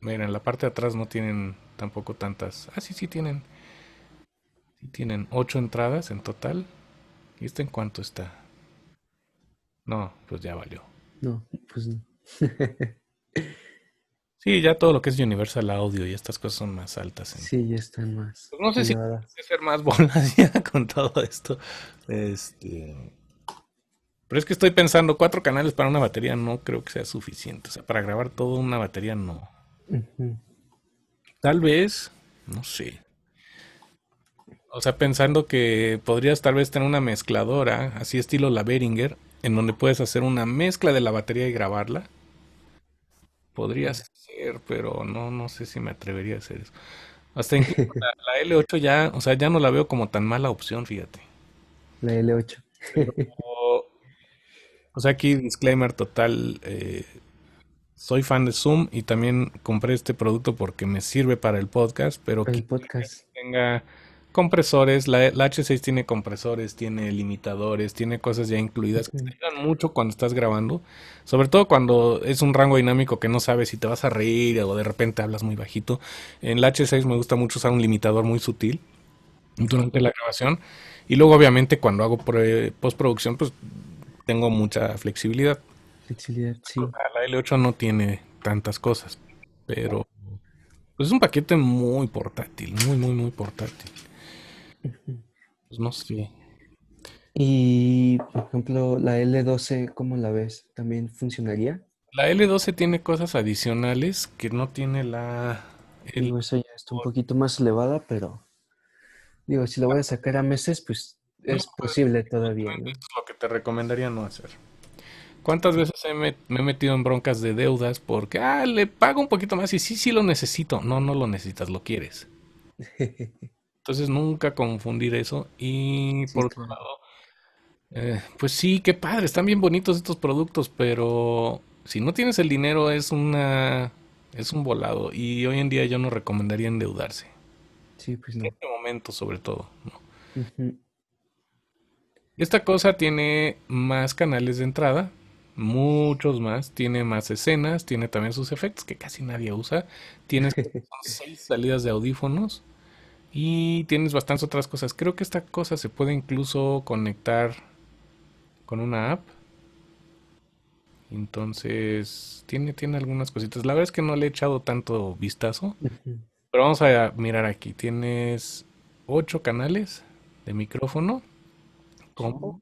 Mira, en la parte de atrás no tienen tampoco tantas. Ah, sí, sí tienen. Sí tienen ocho entradas en total. ¿Y este en cuánto está? No, pues ya valió. No, pues no. sí, ya todo lo que es Universal Audio y estas cosas son más altas. Sí, ya están más. Pues no sé si ser más bolas ya con todo esto. Este. Pero es que estoy pensando, cuatro canales para una batería no creo que sea suficiente. O sea, para grabar toda una batería no. Tal vez, no sé. O sea, pensando que podrías tal vez tener una mezcladora, así estilo la Behringer, en donde puedes hacer una mezcla de la batería y grabarla. Podría ser, pero no, no sé si me atrevería a hacer eso. Hasta la, L8 ya, o sea, ya no la veo como tan mala opción, fíjate. La L8. o sea, aquí disclaimer total. Eh, soy fan de Zoom y también compré este producto porque me sirve para el podcast, pero el podcast. Que tenga compresores, la, H6 tiene compresores, tiene limitadores, tiene cosas ya incluidas que te ayudan mucho cuando estás grabando, sobre todo cuando es un rango dinámico que no sabes si te vas a reír o de repente hablas muy bajito. En la H6 me gusta mucho usar un limitador muy sutil durante la grabación y luego obviamente cuando hago postproducción pues tengo mucha flexibilidad. La L8 no tiene tantas cosas, pero pues, es un paquete muy portátil, muy, muy, muy portátil. Pues no sé. Y, por ejemplo, la L12, ¿cómo la ves? ¿También funcionaría? La L12 tiene cosas adicionales que no tiene la... eso ya está un poquito más elevada, pero... Digo, si la voy a sacar a meses, pues es pues, posible todavía. Es lo que te recomendaría no hacer. ¿Cuántas veces me, he metido en broncas de deudas porque, ah, le pago un poquito más y sí, sí lo necesito? No, no lo necesitas, lo quieres. Entonces, nunca confundir eso. Y por otro lado, eh, pues sí, qué padre, están bien bonitos estos productos, pero si no tienes el dinero es una es un volado y hoy en día yo no recomendaría endeudarse. Sí, pues no. En este momento sobre todo. Esta cosa tiene más canales de entrada, muchos más. Tiene más escenas, tiene también sus efectos que casi nadie usa. Tienes seis salidas de audífonos y tienes bastantes otras cosas. Creo que esta cosa se puede incluso conectar con una app. Entonces, tiene, tiene algunas cositas. La verdad es que no le he echado tanto vistazo. Pero vamos a mirar aquí. Tienes ocho canales de micrófono. como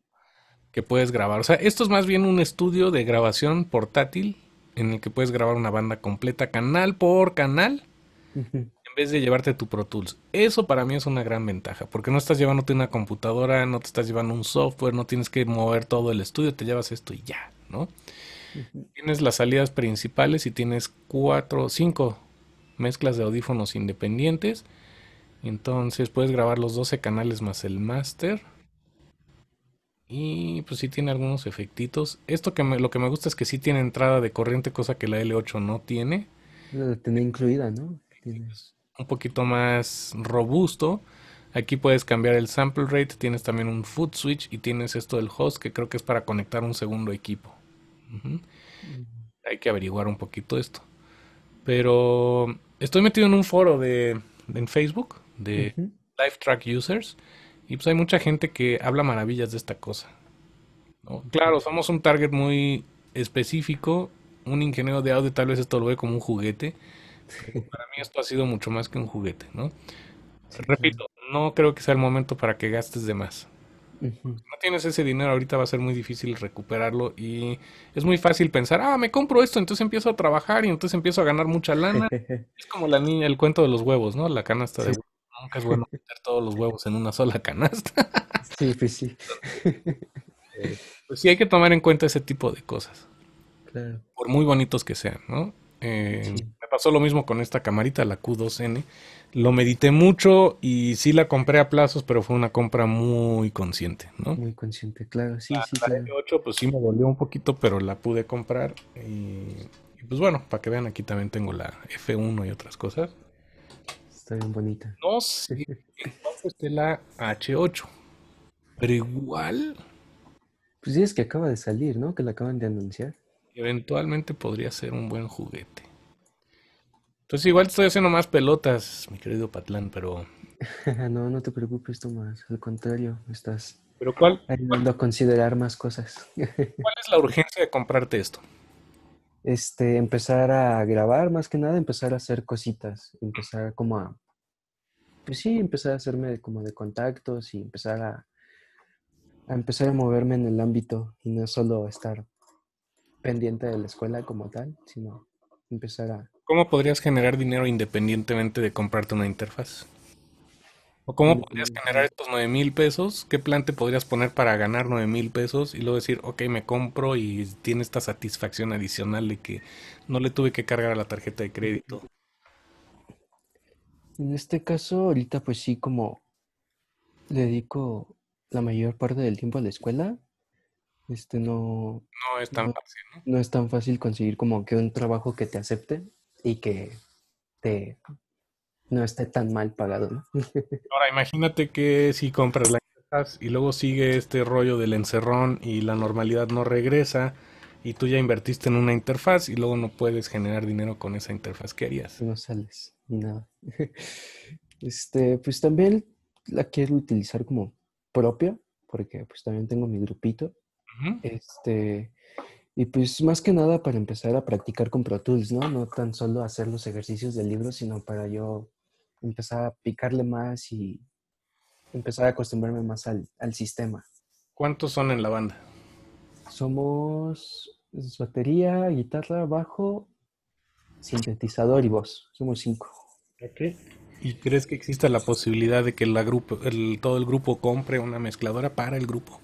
que puedes grabar. O sea, esto es más bien un estudio de grabación portátil en el que puedes grabar una banda completa canal por canal en vez de llevarte tu Pro Tools. Eso para mí es una gran ventaja, porque no estás llevándote una computadora, no te estás llevando un software, no tienes que mover todo el estudio, te llevas esto y ya, ¿no? Tienes las salidas principales y tienes cuatro o cinco mezclas de audífonos independientes. Entonces puedes grabar los 12 canales más el máster y pues sí tiene algunos efectitos. Esto que me, lo que me gusta es que sí tiene entrada de corriente, cosa que la L8 no tiene. La incluida, ¿no? Un poquito más robusto. Aquí puedes cambiar el sample rate, tienes también un foot switch y tienes esto del host que creo que es para conectar un segundo equipo. Mm. Hay que averiguar un poquito esto. Pero estoy metido en un foro de, en Facebook de uh Users y pues hay mucha gente que habla maravillas de esta cosa. Claro, somos un target muy específico. Un ingeniero de audio tal vez esto lo ve como un juguete. para mí esto ha sido mucho más que un juguete, ¿no? Repito, no creo que sea el momento para que gastes de más. No tienes ese dinero, ahorita va a ser muy difícil recuperarlo y es muy fácil pensar, ah, me compro esto, entonces empiezo a trabajar y entonces empiezo a ganar mucha lana. es como la niña, el cuento de los huevos, ¿no? La canasta de Nunca es bueno meter todos los huevos en una sola canasta. sí, pues sí. Eh, pues sí, hay que tomar en cuenta ese tipo de cosas. Por muy bonitos que sean, ¿no? Eh, me pasó lo mismo con esta camarita, la Q2N. Lo medité mucho y sí la compré a plazos, pero fue una compra muy consciente, ¿no? Muy consciente, claro, sí, sí. La 8 pues sí me dolió un poquito, pero la pude comprar. Y, y pues bueno, para que vean, aquí también tengo la F1 y otras cosas. Está bien bonita. No sé. Entonces es la H8. Pero igual. Pues es que acaba de salir, ¿no? Que la acaban de anunciar. Eventualmente podría ser un buen juguete. Entonces igual estoy haciendo más pelotas, mi querido Patlán, pero... no, no te preocupes, Tomás. Al contrario, estás... ¿Pero cuál? Ayudando a considerar más cosas. ¿Cuál es la urgencia de comprarte esto? este, empezar a grabar, más que nada, empezar a hacer cositas, empezar como a, pues sí, empezar a hacerme como de contactos y empezar a, a empezar a moverme en el ámbito y no solo estar pendiente de la escuela como tal, sino empezar a... ¿Cómo podrías generar dinero independientemente de comprarte una interfaz? ¿O cómo podrías generar estos 9 mil pesos? ¿Qué plan te podrías poner para ganar 9 mil pesos? Y luego decir, ok, me compro y tiene esta satisfacción adicional de que no le tuve que cargar a la tarjeta de crédito. En este caso, ahorita pues sí, como dedico la mayor parte del tiempo a la escuela, este no... No es ¿no? No es tan fácil conseguir como que un trabajo que te acepte y que te no esté tan mal pagado. ¿no? Ahora, imagínate que si compras la y luego sigue este rollo del encerrón y la normalidad no regresa y tú ya invertiste en una interfaz y luego no puedes generar dinero con esa interfaz. que harías? No sales, nada. Este, pues también la quiero utilizar como propia, porque pues también tengo mi grupito. Este, y pues más que nada para empezar a practicar con Pro Tools, ¿no? No tan solo hacer los ejercicios del libro, sino para yo empezaba a picarle más y empezaba a acostumbrarme más al, sistema. ¿Cuántos son en la banda? Somos batería, guitarra, bajo, sintetizador y voz. Somos cinco. ¿Y crees que exista la posibilidad de que la grupo, el, todo el grupo compre una mezcladora para el grupo?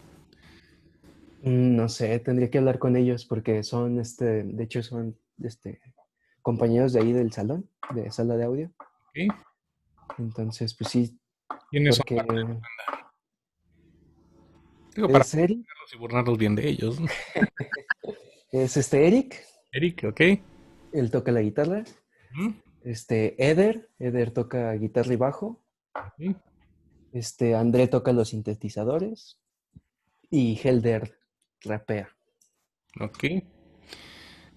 Mm, no sé, tendría que hablar con ellos porque son, este, de hecho, son este, compañeros de ahí del salón, de sala de audio. Okay. Entonces, pues sí. ¿Quién para ¿Es bien de ellos. es este Eric. Eric, ok. Él toca la guitarra. Este, Eder. Eder toca guitarra y bajo. Este, André toca los sintetizadores. Y Helder rapea. Ok.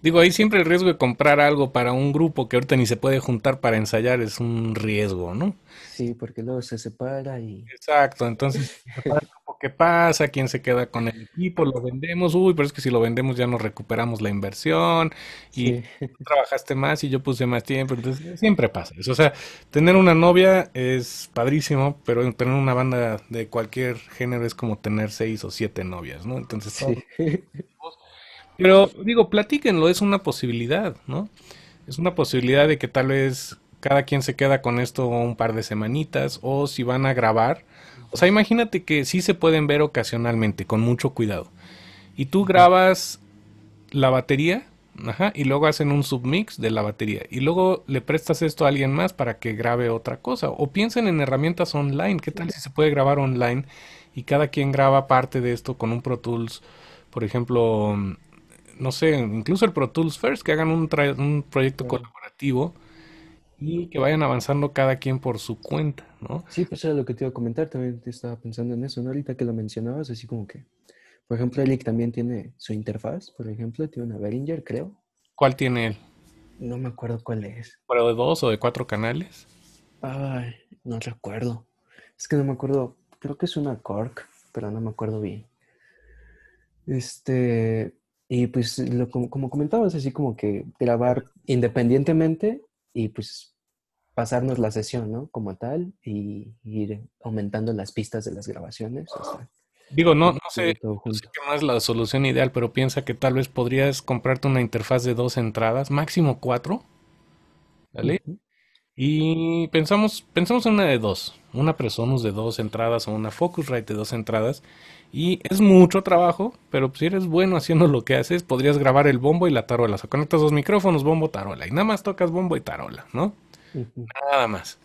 Digo, ahí siempre el riesgo de comprar algo para un grupo que ahorita ni se puede juntar para ensayar es un riesgo, ¿no? Sí, porque luego se separa y... Exacto, entonces, ¿qué pasa? ¿Quién se queda con el equipo? ¿Lo vendemos? Uy, pero es que si lo vendemos ya nos recuperamos la inversión y trabajaste más y yo puse más tiempo, entonces siempre pasa eso. O sea, tener una novia es padrísimo, pero tener una banda de cualquier género es como tener seis o siete novias, ¿no? Entonces, sí. Pero digo, platíquenlo, es una posibilidad, ¿no? Es una posibilidad de que tal vez cada quien se queda con esto un par de semanitas o si van a grabar. O sea, imagínate que sí se pueden ver ocasionalmente, con mucho cuidado. Y tú grabas la batería, ajá, y luego hacen un submix de la batería. Y luego le prestas esto a alguien más para que grabe otra cosa. O piensen en herramientas online. ¿Qué tal si se puede grabar online? Y cada quien graba parte de esto con un Pro Tools, por ejemplo, no sé, incluso el Pro Tools First, que hagan un, un proyecto colaborativo y que vayan avanzando cada quien por su cuenta, ¿no? Sí, pues era lo que te iba a comentar, también estaba pensando en eso, ¿no? Ahorita que lo mencionabas, así como que, por ejemplo, elik también tiene su interfaz, por ejemplo, tiene una Behringer, creo. ¿Cuál tiene él? No me acuerdo cuál es. ¿Pero de dos o de cuatro canales? Ay, no recuerdo. Es que no me acuerdo, creo que es una Cork, pero no me acuerdo bien. Este, y pues como, comentabas, así como que grabar independientemente y pues pasarnos la sesión, ¿no? Como tal, y ir aumentando las pistas de las grabaciones. Digo, no, no sé, es qué más la solución ideal, pero piensa que tal vez podrías comprarte una interfaz de dos entradas, máximo cuatro. ¿Vale? Y pensamos, pensamos en una de dos, una Presonus de dos entradas o una Focusrite de dos entradas, y es mucho trabajo, pero si eres bueno haciendo lo que haces, podrías grabar el bombo y la tarola. O sea, conectas dos micrófonos, bombo, tarola. Y nada más tocas bombo y tarola, ¿no? Nada más.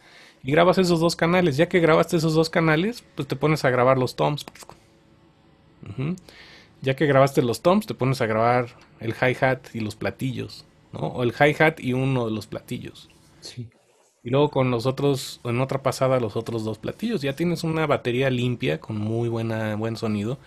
Y grabas esos dos canales. Ya que grabaste esos dos canales, pues te pones a grabar los toms. Ya que grabaste los toms, te pones a grabar el hi-hat y los platillos, ¿no? O el hi-hat y uno de los platillos. Sí. Y luego con los otros, en otra pasada, los otros dos platillos. Ya tienes una batería limpia con muy buena, buen sonido.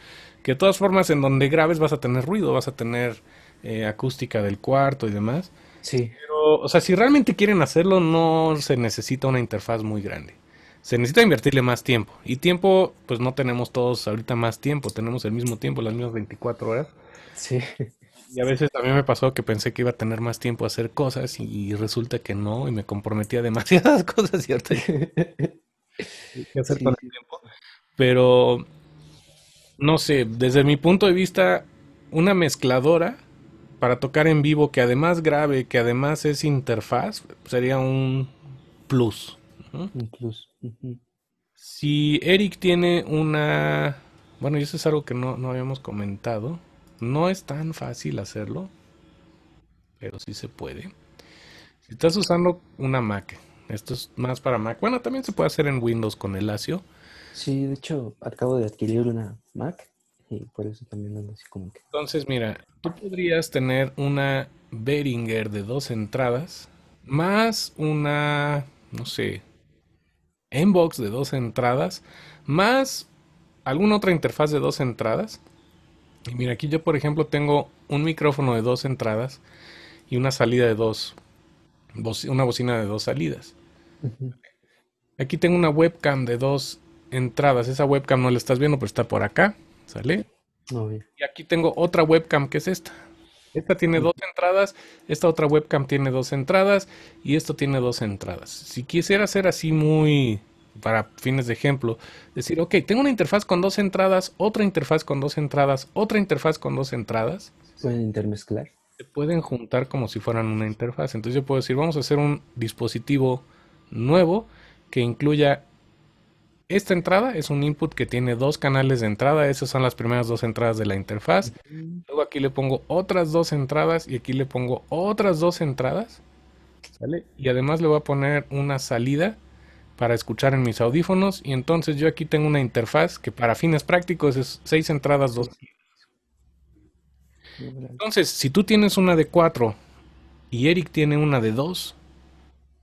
Que de todas formas, en donde grabes vas a tener ruido, vas a tener eh, acústica del cuarto y demás. Sí. Pero, o sea, si realmente quieren hacerlo, no se necesita una interfaz muy grande. Se necesita invertirle más tiempo. Y tiempo, pues no tenemos todos ahorita más tiempo. Tenemos el mismo tiempo, las mismas 24 horas. Sí. Y a veces también me pasó que pensé que iba a tener más tiempo a hacer cosas y resulta que no, y me comprometía demasiadas cosas, ¿cierto? hacer tiempo? Pero, no sé, desde mi punto de vista, una mezcladora para tocar en vivo que además grave, que además es interfaz, sería un plus. Un plus. Si Eric tiene una... Bueno, y eso es algo que no, no habíamos comentado no es tan fácil hacerlo, pero sí se puede. Si estás usando una Mac, esto es más para Mac. Bueno, también se puede hacer en Windows con el ASIO. Sí, de hecho, acabo de adquirir una Mac y por eso también ando así como que. Entonces, mira, tú podrías tener una Behringer de dos entradas más una, no sé, Inbox de dos entradas más alguna otra interfaz de dos entradas y mira, aquí yo por ejemplo tengo un micrófono de dos entradas y una salida de dos, una bocina de dos salidas. Aquí tengo una webcam de dos entradas. Esa webcam no la estás viendo, pero está por acá. ¿Sale? Y aquí tengo otra webcam que es esta. Esta tiene dos entradas, esta otra webcam tiene dos entradas y esto tiene dos entradas. Si quisiera hacer así muy para fines de ejemplo, decir, ok, tengo una interfaz con dos entradas, otra interfaz con dos entradas, otra interfaz con dos entradas. Pueden intermezclar. Se pueden juntar como si fueran una interfaz. Entonces yo puedo decir, vamos a hacer un dispositivo nuevo que incluya esta entrada es un input que tiene dos canales de entrada, esas son las primeras dos entradas de la interfaz. Luego aquí le pongo otras dos entradas y aquí le pongo otras dos entradas. ¿Sale? Y además le voy a poner una salida para escuchar en mis audífonos y entonces yo aquí tengo una interfaz que para fines prácticos es seis entradas, dos. Entonces, si tú tienes una de cuatro y Eric tiene una de dos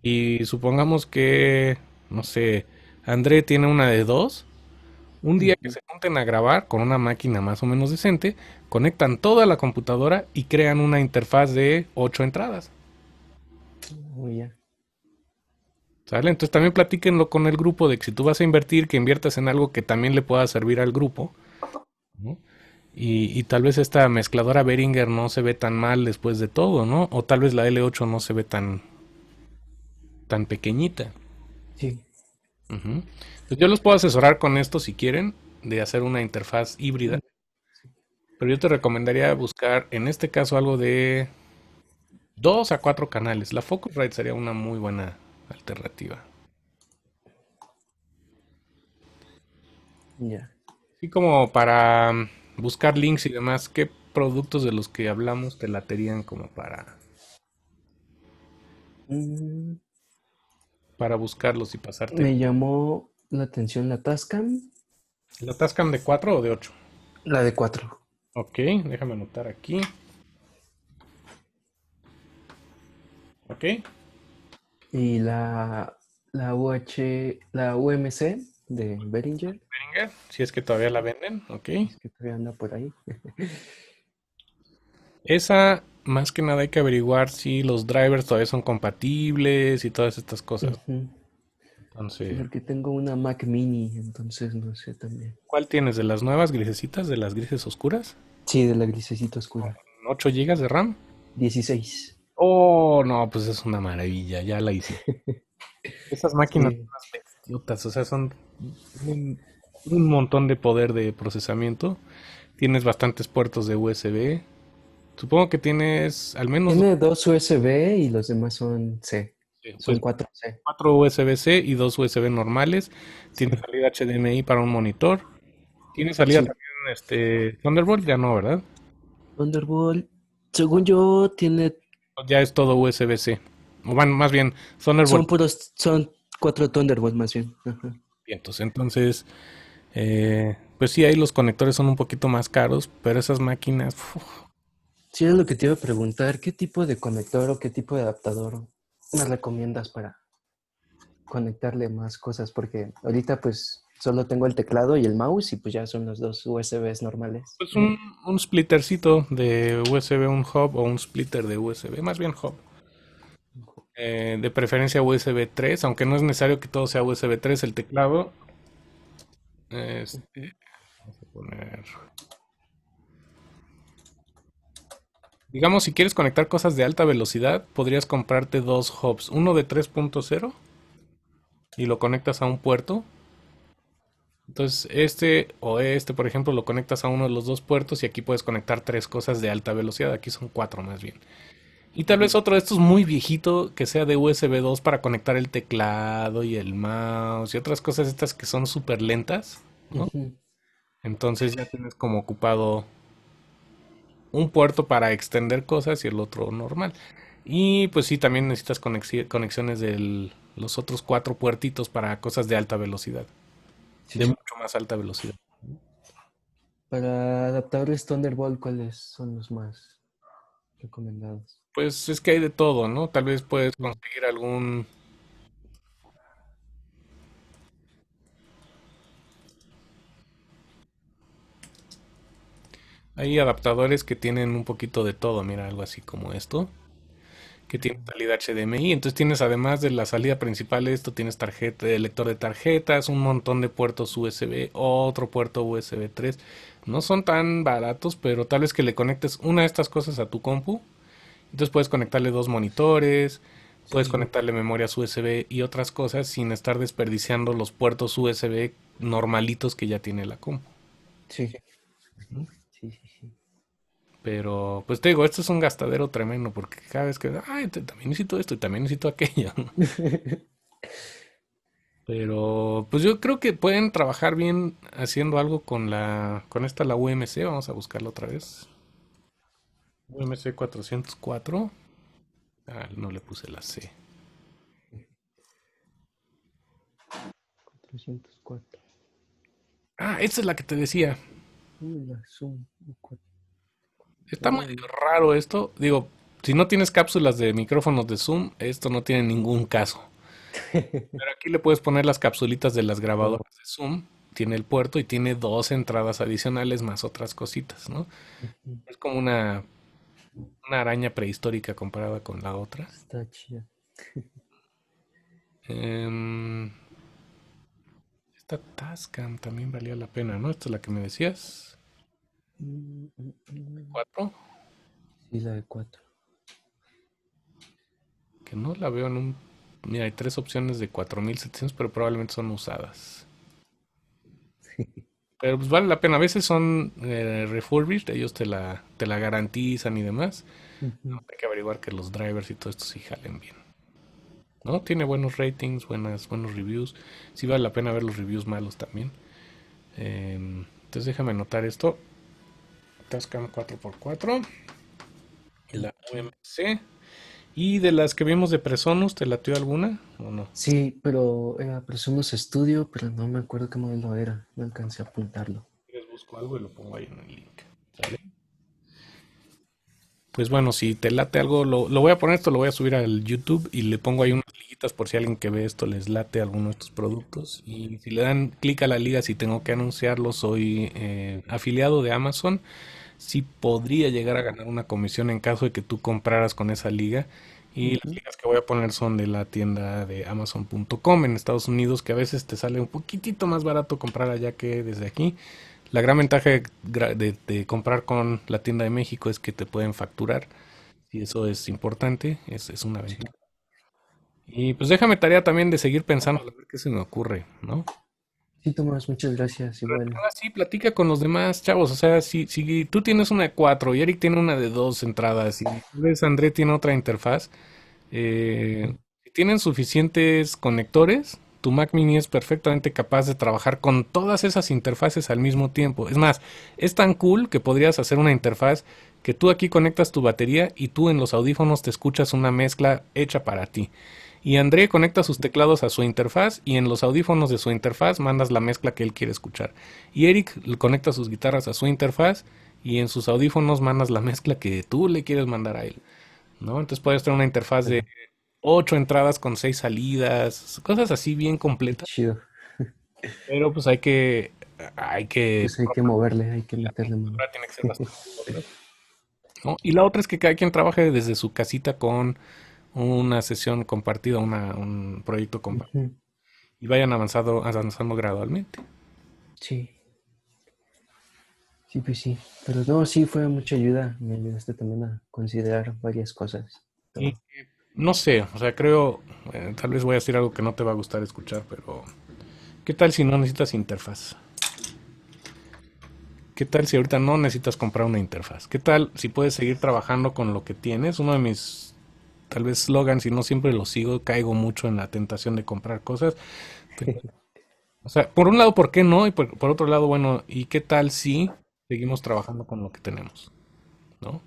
y supongamos que, no sé, André tiene una de dos, un día que se junten a grabar con una máquina más o menos decente, conectan toda la computadora y crean una interfaz de ocho entradas. Oh, entonces también platíquenlo con el grupo de que si tú vas a invertir, que inviertas en algo que también le pueda servir al grupo. Y, tal vez esta mezcladora Beringer no se ve tan mal después de todo, ¿no? O tal vez la L8 no se ve tan, tan pequeñita. Sí. Pues yo los puedo asesorar con esto si quieren, de hacer una interfaz híbrida. Pero yo te recomendaría buscar, en este caso, algo de dos a cuatro canales. La Focusrite sería una muy buena alternativa. Ya. Y como para mm, buscar links y demás, ¿qué productos de los que hablamos te laterían como para. Mm. Para buscarlos y pasarte. Me llamó la atención la Tascan. ¿La Tascan de 4 o de 8? La de 4. Ok, déjame anotar aquí. Ok. Y la, la, UH, la UMC de Beringer. si es que todavía la venden, ok. Es que todavía anda por ahí. Esa, más que nada, hay que averiguar si los drivers todavía son compatibles y todas estas cosas. Entonces... porque tengo una Mac Mini, entonces no sé también. ¿Cuál tienes? ¿De las nuevas grisecitas? ¿De las grises oscuras? Sí, de la grisecita oscura. 8 GB de RAM? 16. Oh, no, pues es una maravilla, ya la hice. Esas máquinas son son bestiotas, o sea, son un, montón de poder de procesamiento. Tienes bastantes puertos de USB. Supongo que tienes al menos. Tiene dos USB y los demás son C. son pues, cuatro c Cuatro usb c y dos USB normales. Tiene salida HDMI para un monitor. Tiene salida también este, Thunderbolt, ya no, ¿verdad? Thunderbolt, según yo, tiene ya es todo USB-C. Bueno, más bien, Son puros, son cuatro Thunderbolt más bien. Entonces, entonces eh, pues sí, ahí los conectores son un poquito más caros, pero esas máquinas... Uf. Sí, es lo que te iba a preguntar. ¿Qué tipo de conector o qué tipo de adaptador me recomiendas para conectarle más cosas? Porque ahorita pues solo tengo el teclado y el mouse y pues ya son los dos USBs normales. Pues un, splittercito de USB, un hub o un splitter de USB, más bien hub. Eh, de preferencia USB 3, aunque no es necesario que todo sea USB 3, el teclado. Este, vamos a Digamos, si quieres conectar cosas de alta velocidad, podrías comprarte dos hubs, uno de 3.0 y lo conectas a un puerto entonces, este o este, por ejemplo, lo conectas a uno de los dos puertos y aquí puedes conectar tres cosas de alta velocidad. Aquí son cuatro más bien. Y tal vez otro de estos muy viejito que sea de USB 2 para conectar el teclado y el mouse y otras cosas estas que son súper lentas, Entonces ya tienes como ocupado un puerto para extender cosas y el otro normal. Y pues sí, también necesitas conexiones de los otros cuatro puertitos para cosas de alta velocidad de mucho más alta velocidad. Para adaptadores Thunderbolt, ¿cuáles son los más recomendados? Pues es que hay de todo, ¿no? Tal vez puedes conseguir algún... Hay adaptadores que tienen un poquito de todo, mira, algo así como esto que tiene salida HDMI. Entonces tienes además de la salida principal esto, tienes tarjeta, lector de tarjetas, un montón de puertos USB, otro puerto USB 3. No son tan baratos, pero tal vez que le conectes una de estas cosas a tu compu. Entonces puedes conectarle dos monitores, puedes conectarle memorias USB y otras cosas sin estar desperdiciando los puertos USB normalitos que ya tiene la compu. Sí. Pero, pues te digo, esto es un gastadero tremendo porque cada vez que, ay, también necesito esto y también necesito aquello. Pero, pues yo creo que pueden trabajar bien haciendo algo con la, con esta, la UMC. Vamos a buscarla otra vez. UMC 404. Ah, no le puse la C. 404. Ah, esta es la que te decía. La Zoom Está muy raro esto. Digo, si no tienes cápsulas de micrófonos de Zoom, esto no tiene ningún caso. Pero aquí le puedes poner las cápsulitas de las grabadoras de Zoom. Tiene el puerto y tiene dos entradas adicionales más otras cositas, ¿no? Es como una, una araña prehistórica comparada con la otra. Está chida. Em, esta Tascam también valía la pena, ¿no? Esta es la que me decías. 4 Sí, la de 4 Que no la veo en un... Mira, hay tres opciones de 4.700, pero probablemente son usadas. Pero pues vale la pena. A veces son eh, refurbished, ellos te la, te la garantizan y demás. Hay que averiguar que los drivers y todo esto sí jalen bien. ¿No? Tiene buenos ratings, buenas, buenos reviews. Sí vale la pena ver los reviews malos también. Em, entonces déjame anotar esto. Tascam 4x4, la UMC. ¿Y de las que vimos de Presonus, te latió alguna o no? Sí, pero era eh, Presonus Studio, pero no me acuerdo qué modelo era, no alcancé a apuntarlo. Les busco algo y lo pongo ahí en el link. Pues bueno, si te late algo, lo, voy a poner esto, lo voy a subir al YouTube y le pongo ahí unas liguitas por si alguien que ve esto les late alguno de estos productos. Y si le dan clic a la liga, si tengo que anunciarlo, soy eh, afiliado de Amazon si podría llegar a ganar una comisión en caso de que tú compraras con esa liga. Y las ligas que voy a poner son de la tienda de amazon.com en Estados Unidos, que a veces te sale un poquitito más barato comprar allá que desde aquí. La gran ventaja de, comprar con la tienda de México es que te pueden facturar. Y eso es importante, es, una ventaja. Y pues déjame tarea también de seguir pensando a ver qué se me ocurre, ¿no? Sí, Tomás, muchas gracias. sí, platica con los demás chavos. O sea, si, tú tienes una de cuatro y Eric tiene una de dos entradas y André tiene otra interfaz, eh, si tienen suficientes conectores, tu Mac Mini es perfectamente capaz de trabajar con todas esas interfaces al mismo tiempo. Es más, es tan cool que podrías hacer una interfaz que tú aquí conectas tu batería y tú en los audífonos te escuchas una mezcla hecha para ti y André conecta sus teclados a su interfaz y en los audífonos de su interfaz mandas la mezcla que él quiere escuchar. Y Eric conecta sus guitarras a su interfaz y en sus audífonos mandas la mezcla que tú le quieres mandar a él. ¿No? Entonces puedes tener una interfaz de ocho entradas con seis salidas, cosas así bien completas. Chido. Pero pues hay que hay que pues, hay que moverle, hay que meterle mano. Tiene que ser Y la otra es que cada quien trabaje desde su casita con una sesión compartida, un proyecto compartido. Y vayan avanzado, avanzando gradualmente. Sí. Sí, pues sí. Pero no, sí fue mucha ayuda. Me ayudaste también a considerar varias cosas. no sé, o sea, creo, eh, tal vez voy a decir algo que no te va a gustar escuchar, pero ¿qué tal si no necesitas interfaz? ¿Qué tal si ahorita no necesitas comprar una interfaz? ¿Qué tal si puedes seguir trabajando con lo que tienes? Uno de mis tal vez slogan si no siempre lo sigo, caigo mucho en la tentación de comprar cosas. o sea, por un lado, ¿por qué no? Y por, otro lado, bueno, ¿y qué tal si seguimos trabajando con lo que tenemos? ¿No?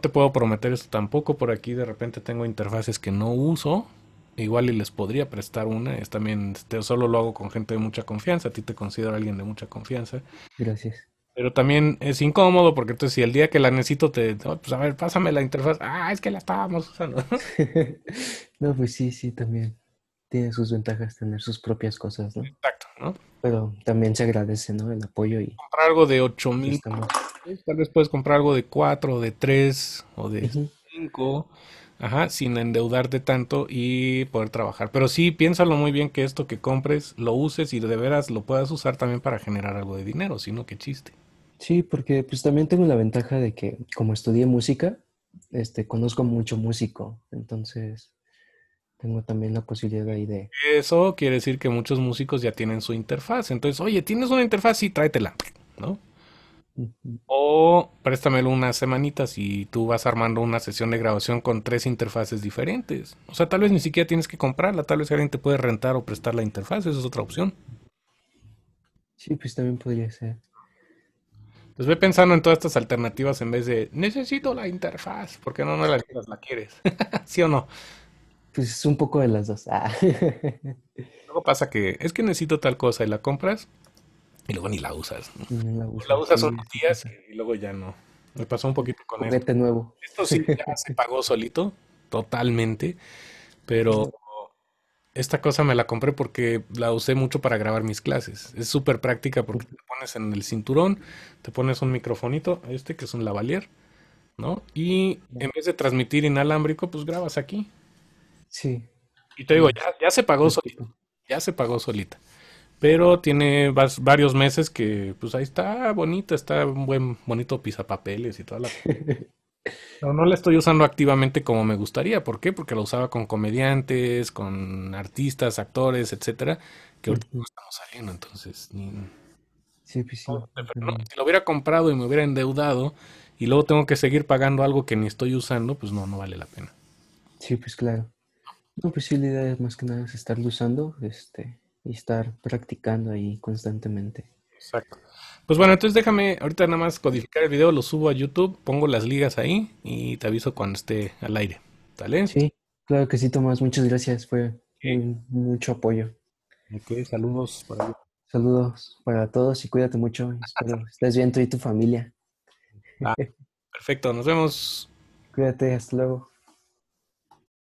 te puedo prometer eso tampoco, por aquí de repente tengo interfaces que no uso, igual y les podría prestar una, es también, solo lo hago con gente de mucha confianza, a ti te considero alguien de mucha confianza. Gracias. Pero también es incómodo porque entonces si el día que la necesito te, oh, pues a ver, pásame la interfaz. Ah, es que la estábamos usando. no, pues sí, sí, también. Tiene sus ventajas tener sus propias cosas, ¿no? Exacto, ¿no? Pero también se agradece, ¿no? El apoyo y... Comprar algo de 8 mil. Tal vez puedes comprar algo de 4, de 3 o de 5. Ajá, sin endeudarte tanto y poder trabajar. Pero sí, piénsalo muy bien que esto que compres lo uses y de veras lo puedas usar también para generar algo de dinero, sino que chiste. Sí, porque pues también tengo la ventaja de que como estudié música, este, conozco mucho músico, entonces tengo también la posibilidad ahí de... Eso quiere decir que muchos músicos ya tienen su interfaz, entonces, oye, ¿tienes una interfaz? Sí, tráetela, ¿no? O préstamelo unas semanitas y tú vas armando una sesión de grabación con tres interfaces diferentes. O sea, tal vez ni siquiera tienes que comprarla, tal vez alguien te puede rentar o prestar la interfaz, esa es otra opción. Sí, pues también podría ser. Pues ve pensando en todas estas alternativas en vez de necesito la interfaz, porque no, no la, la quieres. ¿Sí o no? Pues es un poco de las dos. Ah. luego pasa que es que necesito tal cosa y la compras y luego ni la usas. la, usas unos días y luego ya no. Me pasó un poquito con esto. nuevo. Esto sí se pagó solito, totalmente, pero esta cosa me la compré porque la usé mucho para grabar mis clases. Es súper práctica porque te pones en el cinturón, te pones un microfonito, este que es un lavalier, ¿no? Y en vez de transmitir inalámbrico, pues grabas aquí. Sí. Y te digo, ya, se pagó solita. Ya se pagó solita. Pero tiene varios meses que, pues ahí está bonita, está un buen, bonito pisapapeles y toda la. no la estoy usando activamente como me gustaría. ¿Por qué? Porque la usaba con comediantes, con artistas, actores, etcétera, que no estamos saliendo, entonces. pues este, si lo hubiera comprado y me hubiera endeudado y luego tengo que seguir pagando algo que ni estoy usando, pues no, no vale la pena. Sí, pues claro. No, pues sí, la idea más que nada estar usando este, y estar practicando ahí constantemente. Exacto. Pues bueno, entonces déjame ahorita nada más codificar el video, lo subo a YouTube, pongo las ligas ahí y te aviso cuando esté al aire. ¿Sale? Sí, claro que sí, Tomás. Muchas gracias. Fue mucho apoyo. Ok, saludos para Saludos para todos y cuídate mucho. Espero estés bien tú y tu familia. Ah, perfecto, nos vemos. Cuídate, hasta luego.